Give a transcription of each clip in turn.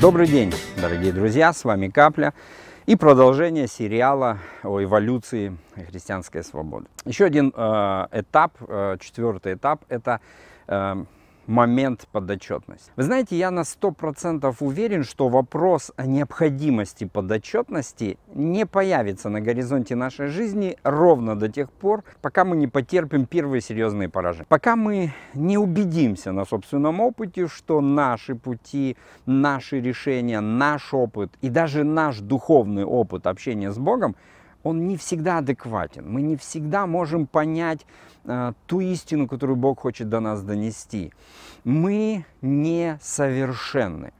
Добрый день, дорогие друзья, с вами Капля и продолжение сериала о эволюции христианской свободы. Еще один э, этап, э, четвертый этап, это э, момент подотчетности. Вы знаете, я на 100% уверен, что вопрос о необходимости подотчетности не появится на горизонте нашей жизни ровно до тех пор, пока мы не потерпим первые серьезные поражения. Пока мы не убедимся на собственном опыте, что наши пути, наши решения, наш опыт и даже наш духовный опыт общения с Богом – он не всегда адекватен. Мы не всегда можем понять э, ту истину, которую Бог хочет до нас донести. Мы несовершенны,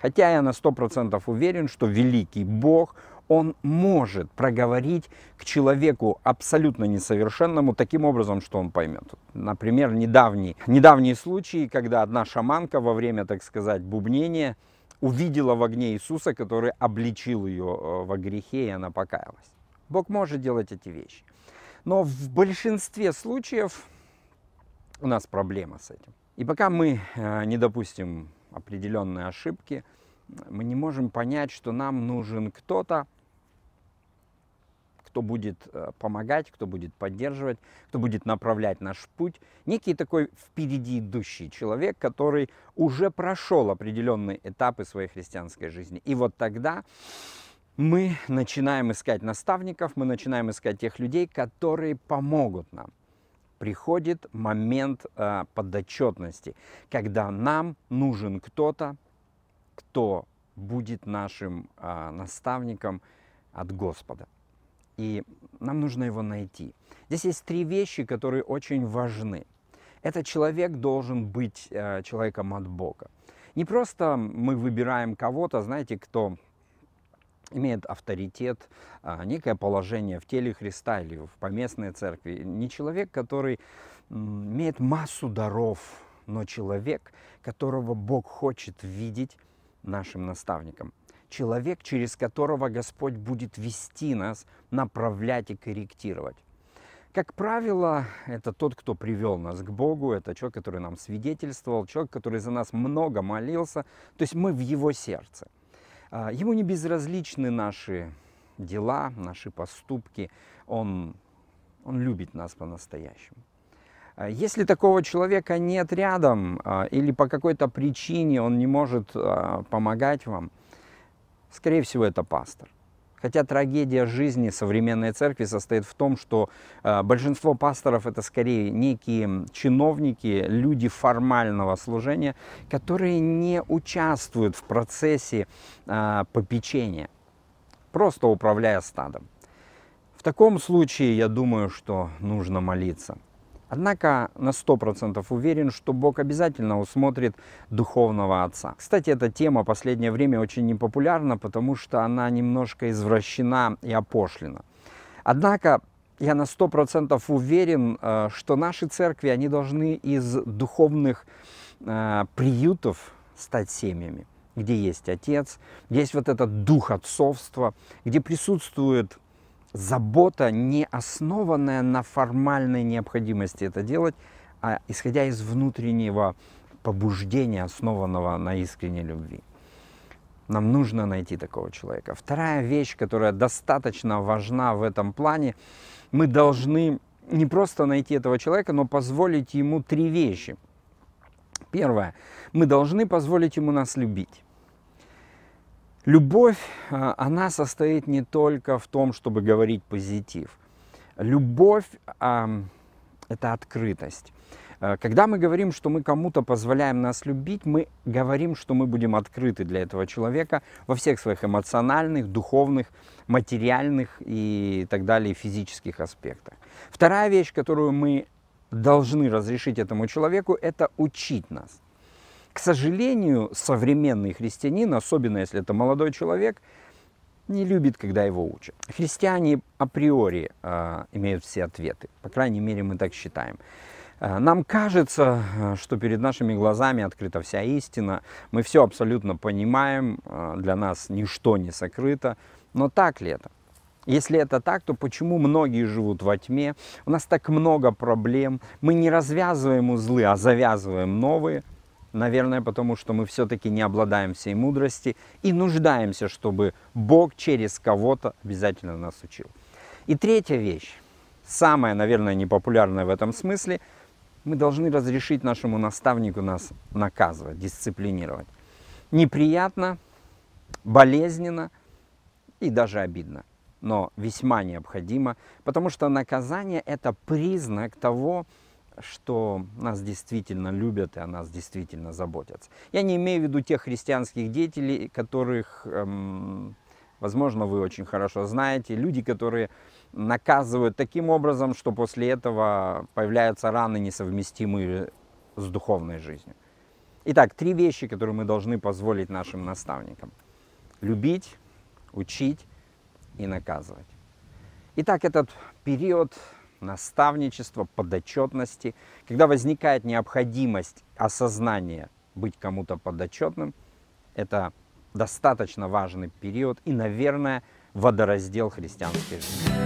Хотя я на 100% уверен, что великий Бог, он может проговорить к человеку абсолютно несовершенному таким образом, что он поймет. Например, недавний, недавний случай, когда одна шаманка во время, так сказать, бубнения увидела в огне Иисуса, который обличил ее э, во грехе, и она покаялась. Бог может делать эти вещи. Но в большинстве случаев у нас проблема с этим. И пока мы э, не допустим определенные ошибки, мы не можем понять, что нам нужен кто-то, кто будет э, помогать, кто будет поддерживать, кто будет направлять наш путь. Некий такой впереди идущий человек, который уже прошел определенные этапы своей христианской жизни. И вот тогда мы начинаем искать наставников, мы начинаем искать тех людей, которые помогут нам. Приходит момент э, подотчетности, когда нам нужен кто-то, кто будет нашим э, наставником от Господа. И нам нужно его найти. Здесь есть три вещи, которые очень важны. Этот человек должен быть э, человеком от Бога. Не просто мы выбираем кого-то, знаете, кто имеет авторитет, а, некое положение в теле Христа или в поместной церкви. Не человек, который имеет массу даров, но человек, которого Бог хочет видеть нашим наставником. Человек, через которого Господь будет вести нас, направлять и корректировать. Как правило, это тот, кто привел нас к Богу, это человек, который нам свидетельствовал, человек, который за нас много молился, то есть мы в его сердце. А, ему не безразличны наши дела, наши поступки. Он, он любит нас по-настоящему. А, если такого человека нет рядом а, или по какой-то причине он не может помогать вам, скорее всего, это пастор. Хотя трагедия жизни современной церкви состоит в том, что э, большинство пасторов это скорее некие чиновники, люди формального служения, которые не участвуют в процессе э, попечения, просто управляя стадом. В таком случае я думаю, что нужно молиться. Однако на 100% уверен, что Бог обязательно усмотрит духовного отца. Кстати, эта тема в последнее время очень непопулярна, потому что она немножко извращена и опошлена. Однако я на 100% уверен, э, что наши церкви, они должны из духовных э, приютов стать семьями, где есть отец, где есть вот этот дух отцовства, где присутствует забота, не основанная на формальной необходимости это делать, а исходя из внутреннего побуждения, основанного на искренней любви. Нам нужно найти такого человека. Вторая вещь, которая достаточно важна в этом плане, мы должны не просто найти этого человека, но позволить ему три вещи. Первое, мы должны позволить ему нас любить. Любовь, э, она состоит не только в том, чтобы говорить позитив. Любовь это открытость. Э, когда мы говорим, что мы кому-то позволяем нас любить, мы говорим, что мы будем открыты для этого человека во всех своих эмоциональных, духовных, материальных и так далее физических аспектах. Вторая вещь, которую мы должны разрешить этому человеку, это учить нас. К сожалению, современный христианин, особенно если это молодой человек, не любит, когда его учат. Христиане априори э, имеют все ответы. По крайней мере, мы так считаем. А, нам кажется, а, что перед нашими глазами открыта вся истина, мы все абсолютно понимаем, для нас ничто не сокрыто, но так ли это? Если это так, то почему многие живут во тьме? У нас так много проблем, мы не развязываем узлы, а завязываем новые – Наверное, потому что мы все-таки не обладаем всей мудрости и нуждаемся, чтобы Бог через кого-то обязательно нас учил. И третья вещь, самая, наверное, непопулярная в этом смысле, мы должны разрешить нашему наставнику нас наказывать, дисциплинировать. Неприятно, болезненно и даже обидно, но весьма необходимо, потому что наказание – это признак того, что что нас действительно любят и о нас действительно заботятся. Я не имею в виду тех христианских деятелей, которых, эм, возможно, вы очень хорошо знаете, люди, которые наказывают таким образом, что после этого появляются раны, несовместимые с духовной жизнью. Итак, три вещи, которые мы должны позволить нашим наставникам. Любить, учить и наказывать. Итак, этот период наставничества, подотчетности. Когда возникает необходимость осознания быть кому-то подотчетным, это достаточно важный период и, наверное, водораздел христианской жизни.